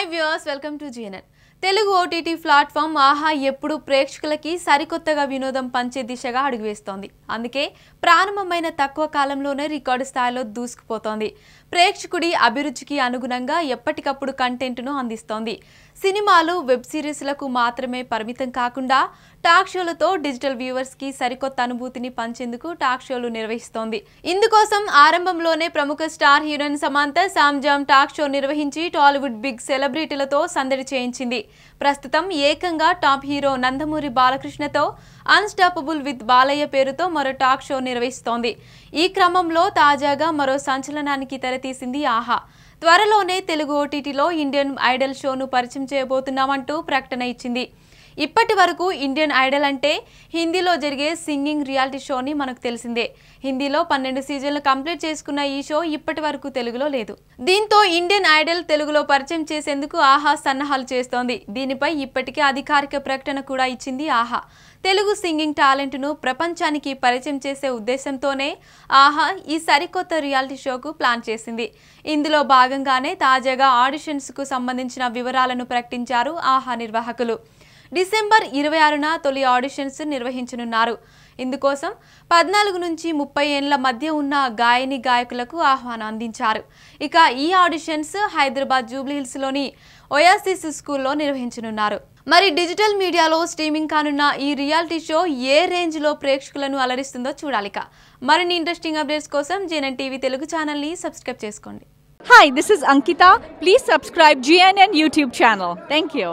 Hi viewers, welcome to GNN. Telugu OTT platform Aha ఎప్పుడు ప్రేక్షకులకి సరికొత్తగా వినోదం పంచే దిశగా అడుగువేస్తోంది అందుకే ప్రారంభమైన తక్కువ కాలంలోనే రికార్డు స్థాయిలో దూసుకుపోతోంది ప్రేక్షకుడి అభిరుచికి అనుగుణంగా ఎప్పటికప్పుడు కంటెంట్ను అందిస్తోంది సినిమాలు వెబ్ సిరీస్లకు మాత్రమే పరిమితం కాకుండా టాక్ షోలతో డిజిటల్ వ్యూవర్స్కి సరికొత్త అనుభూతిని పంచేందుకు టాక్ షోలు నిర్వహిస్తోంది ఇందుకోసం ఆరంభంలోనే ప్రముఖ star heroine Samantha Sam Jam talk show నిర్వహించి టాలీవుడ్ బిగ్ సెలబ్రిటీలతో సందడి చేయించింది ప్రస్తుతం ఏకంగా టాప్ హీరో నందమూరి బాలకృష్ణతో అన్స్టాపబుల్ విత్ బాలయ్య పేరుతో మరో టాక్ షో నిర్వహిస్తోంది ఈ క్రమంలో తాజాగా మరో సంచలనానికి తెరతీసింది ఆహా త్వరలోనే తెలుగు ఓటీటీలో ఇండియన్ ఐడల్ షోను పరిచయం చేయబోతున్నామంటూ ప్రకటన ఇచ్చింది ఇప్పటి వరకు ఇండియన్ ఐడల్ అంటే హిందీలో జరిగే సింగింగ్ రియాలిటీ షోని మనకు తెలిసిందే హిందీలో పన్నెండు సీజన్లు కంప్లీట్ చేసుకున్న ఈ షో ఇప్పటి వరకు తెలుగులో లేదు దీంతో ఇండియన్ ఐడల్ తెలుగులో పరిచయం చేసేందుకు ఆహా సన్నాహాలు చేస్తోంది దీనిపై ఇప్పటికే అధికారిక ప్రకటన కూడా ఇచ్చింది ఆహా తెలుగు సింగింగ్ టాలెంట్ను ప్రపంచానికి పరిచయం చేసే ఉద్దేశంతోనే ఆహా ఈ సరికొత్త రియాలిటీ షోకు ప్లాన్ చేసింది ఇందులో భాగంగానే తాజాగా ఆడిషన్స్కు సంబంధించిన వివరాలను ప్రకటించారు ఆహా నిర్వాహకులు డిసెంబర్ ఇరవై ఆరున తొలి ఆడిషన్స్ నిర్వహించనున్నారు ఇందుకోసం పద్నాలుగు నుంచి ముప్పై ఏళ్ల మధ్య ఉన్న గాయని గాయకులకు ఆహ్వానం అందించారు ఇక ఈ ఆడిషన్స్ హైదరాబాద్ జూబ్లీహిల్స్లోని ఒయాసిస్ స్కూల్లో నిర్వహించనున్నారు మరి డిజిటల్ మీడియాలో స్ట్రీమింగ్ కానున్న ఈ రియాలిటీ షో ఏ రేంజ్లో ప్రేక్షకులను అలరిస్తుందో చూడాలిక మరిన్ని ఇంట్రెస్టింగ్ అప్డేట్స్ కోసం జేఎన్ఎన్ టీవీ తెలుగు ఛానల్ని సబ్స్క్రైబ్ చేసుకోండి hi this is Ankita please subscribe GNN YouTube channel thank you